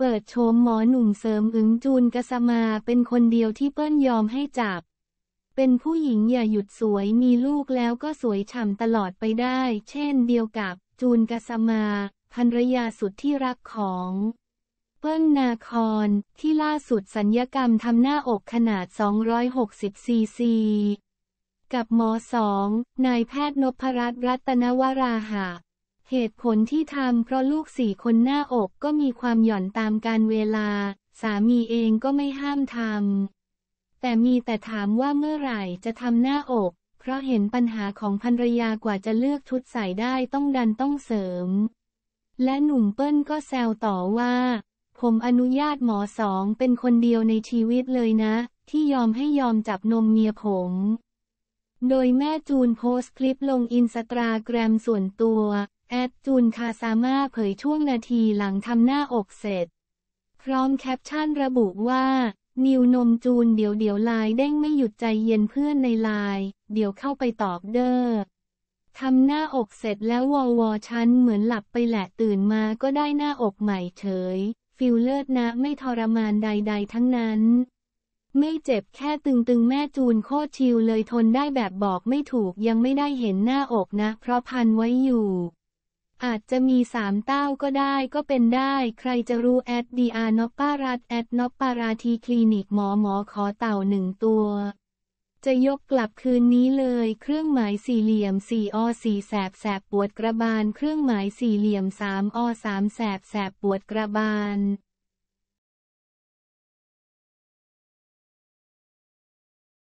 เปิดโชมหมอหนุ่มเสริม อึงจูนกสมาเป็นคนเดียวที่เปิ้ลยอมให้จับ เป็นผู้หญิงอย่าหยุดสวยมีลูกแล้วก็สวยฉ่ำตลอดไปได้ เช่นเดียวกับ จูนกสมา ภรรยาสุดที่รักของ เปิ้ลนาคอนที่ล่าสุดสัญญกรรมทำหน้าอกขนาด260ซีซีกับหมอสองนายแพทย์นพรัตน์รัตนวราหะเหตุผลที่ทำเพราะลูกสี่คนหน้าอกก็มีความหย่อนตามการเวลา สามีเองก็ไม่ห้ามทำแต่มีแต่ถามว่าเมื่อไหร่จะทำหน้าอก เพราะเห็นปัญหาของภรรยากว่าจะเลือกชุดใส่ได้ต้องดันต้องเสริม และหนุ่มเปิ้ลก็แซวต่อว่า ผมอนุญาตหมอสองเป็นคนเดียวในชีวิตเลยนะ ที่ยอมให้ยอมจับนมเมียผม โดยแม่จูนโพสต์คลิปลงอินสตาแกรมส่วนตัวแอดจูนคาซาม่าเผยช่วงนาทีหลังทำหน้าอกเสร็จ พร้อมแคปชั่นระบุว่า นิวนมจูนเดี๋ยวเดี๋ยวลายเด้งไม่หยุดใจเย็นเพื่อนในลาย เดี๋ยวเข้าไปตอบเด้อ ทำหน้าอกเสร็จแล้ววอวอชันเหมือนหลับไปแหละตื่นมาก็ได้หน้าอกใหม่เฉย ฟิลเลอร์นะไม่ทรมานใด ๆทั้งนั้น ไม่เจ็บแค่ตึงๆ แม่จูนโคตรชิลเลยทนได้แบบบอกไม่ถูกยังไม่ได้เห็นหน้าอกนะ เพราะพันไว้อยู่อาจจะมีสามเต้าก็ได้ก็เป็นได้ ใครจะรู้แอดดีอาร์นอปปารัตแอดนอปปาราทีคลินิกหมอหมอขอเต่าหนึ่งตัว จะยกกลับคืนนี้เลย เครื่องหมายสี่เหลี่ยมสี่อสี่แสบแสบปวดกระบาลเครื่องหมายสี่เหลี่ยมสามอสามแสบแสบปวดกระบาล